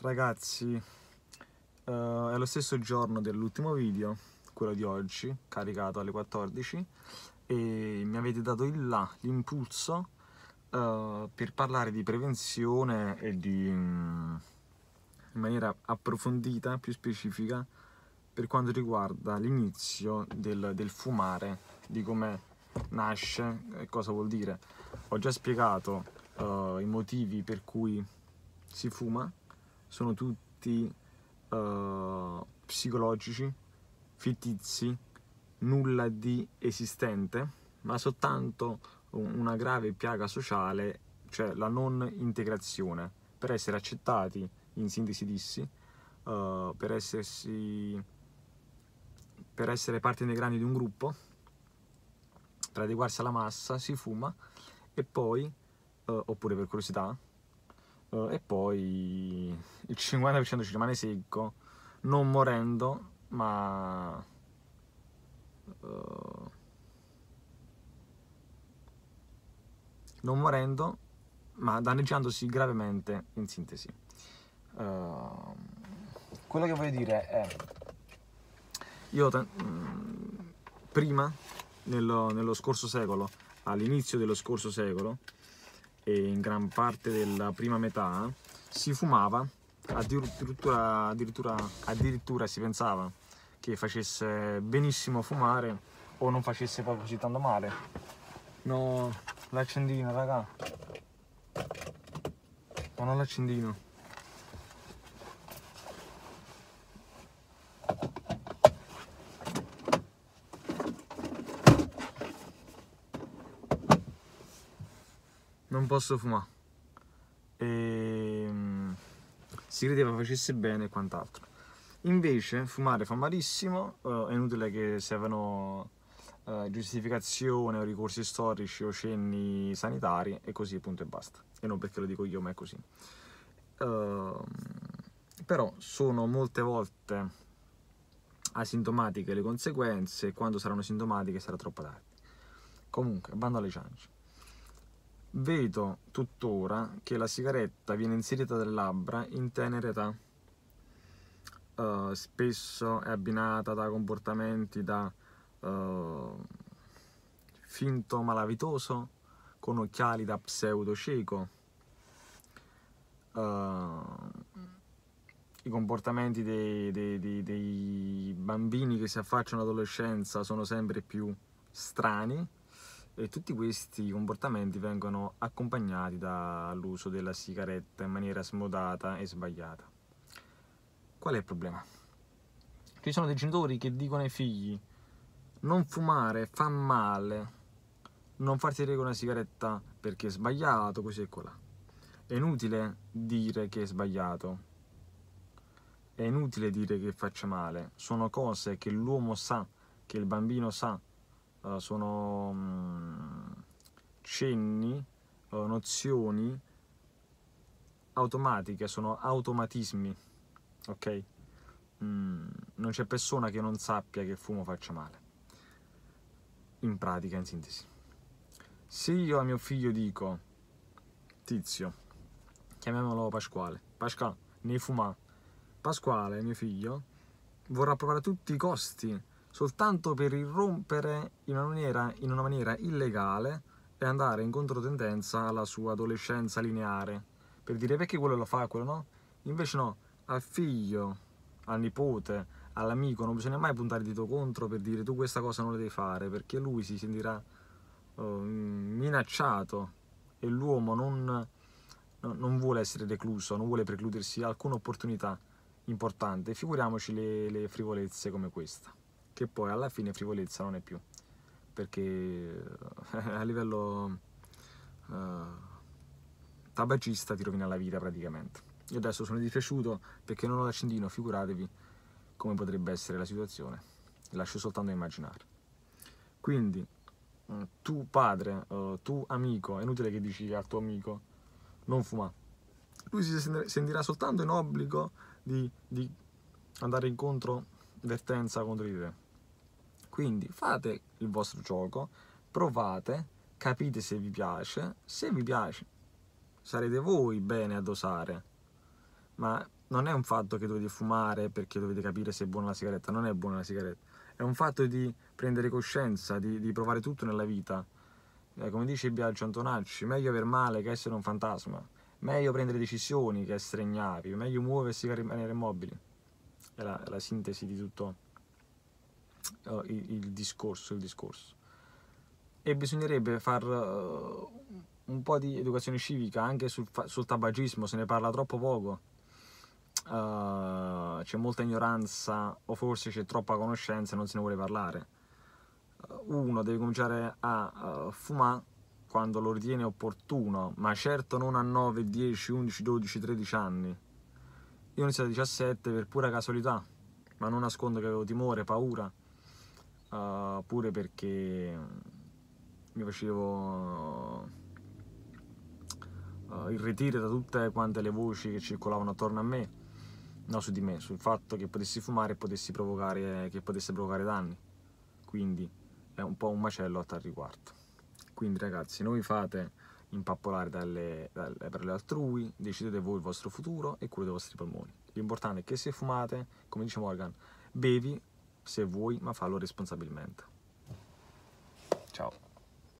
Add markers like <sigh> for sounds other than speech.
Ragazzi, eh, è lo stesso giorno dell'ultimo video, quello di oggi, caricato alle 14, e mi avete dato il là, l'impulso eh, per parlare di prevenzione e di, mm, in maniera approfondita, più specifica, per quanto riguarda l'inizio del, del fumare, di come nasce e cosa vuol dire. Ho già spiegato Uh, i motivi per cui si fuma sono tutti uh, psicologici, fittizi, nulla di esistente, ma soltanto una grave piaga sociale, cioè la non integrazione, per essere accettati, in sintesi dissi, uh, per, essersi, per essere parte integrante di un gruppo, per adeguarsi alla massa, si fuma e poi, uh, oppure per curiosità, eh, e poi il 50% ci rimane secco, non morendo, ma uh, non morendo, ma danneggiandosi gravemente in sintesi. Uh, quello che voglio dire è io mm, prima nello, nello scorso secolo, all'inizio dello scorso secolo, e in gran parte della prima metà si fumava, addirittura, addirittura, addirittura si pensava che facesse benissimo fumare o non facesse proprio così tanto male. No, l'accendino raga, ma non l'accendino. non posso fumare. E, ehm, si credeva facesse bene e quant'altro. Invece fumare fa malissimo, eh, è inutile che servano eh, giustificazioni o ricorsi storici o cenni sanitari e così punto e basta. E non perché lo dico io, ma è così. Uh, però sono molte volte asintomatiche le conseguenze e quando saranno sintomatiche sarà troppo tardi. Comunque, bando alle ciance. Vedo tuttora che la sigaretta viene inserita dalle labbra in tenera età. Uh, spesso è abbinata da comportamenti da uh, finto malavitoso con occhiali da pseudo cieco. Uh, I comportamenti dei, dei, dei, dei bambini che si affacciano all'adolescenza sono sempre più strani e tutti questi comportamenti vengono accompagnati dall'uso della sigaretta in maniera smodata e sbagliata. Qual è il problema? Ci sono dei genitori che dicono ai figli non fumare fa male, non farti dire una sigaretta perché è sbagliato, così e colà. È inutile dire che è sbagliato, è inutile dire che faccia male, sono cose che l'uomo sa, che il bambino sa, eh, sono mm, cenni o nozioni automatiche, sono automatismi, ok? Mm, non c'è persona che non sappia che fumo faccia male. In pratica, in sintesi. Se io a mio figlio dico, tizio, chiamiamolo Pasquale, Pasquale, ne fuma, Pasquale, mio figlio, vorrà provare a tutti i costi soltanto per irrompere in una maniera, in una maniera illegale e andare in controtendenza alla sua adolescenza lineare. Per dire perché quello lo fa, quello no? Invece no, al figlio, al nipote, all'amico non bisogna mai puntare il dito contro per dire tu questa cosa non la devi fare, perché lui si sentirà uh, minacciato e l'uomo non, non, vuole essere recluso, non vuole precludersi alcuna opportunità importante. Figuriamoci le, le frivolezze come questa, che poi alla fine frivolezza non è più perché eh, <laughs> a livello uh, eh, tabagista ti rovina la vita praticamente. Io adesso sono dispiaciuto perché non ho l'accendino, figuratevi come potrebbe essere la situazione, lascio soltanto immaginare. Quindi mm, tu padre, uh, tu amico, è inutile che dici al tuo amico non fuma. Lui si sentirà soltanto in obbligo di, di andare incontro vertenza contro di te quindi fate il vostro gioco, provate, capite se vi piace, se vi piace sarete voi bene a dosare, ma non è un fatto che dovete fumare perché dovete capire se è buona la sigaretta, non è buona la sigaretta, è un fatto di prendere coscienza, di, di provare tutto nella vita. Eh, come dice Biagio Antonacci, meglio aver male che essere un fantasma, meglio prendere decisioni che essere ignavi, meglio muoversi che rimanere immobili. È la, è la sintesi di tutto uh, il, il, discorso, il discorso. E bisognerebbe far uh, un po' di educazione civica anche sul, sul tabagismo, se ne parla troppo poco. Uh, c'è molta ignoranza o forse c'è troppa conoscenza e non se ne vuole parlare. Uno deve cominciare a fumare quando lo ritiene opportuno, ma certo non a 9, 10, 11, 12, 13 anni. Io ho iniziato a 17 per pura casualità, ma non nascondo che avevo timore, paura. Eh, pure perché mm, mi facevo uh, eh, irretire da tutte quante le voci che circolavano attorno a me, no su di me, sul fatto che potessi fumare e potessi provocare, che potesse provocare danni. Quindi è un po' un macello a tal riguardo. Quindi ragazzi, non vi fate impappolare dalle, dalle parole altrui, decidete voi il vostro futuro e quello dei vostri polmoni. L'importante è che se fumate, come dice Morgan, bevi se vuoi, ma fallo responsabilmente. Ciao.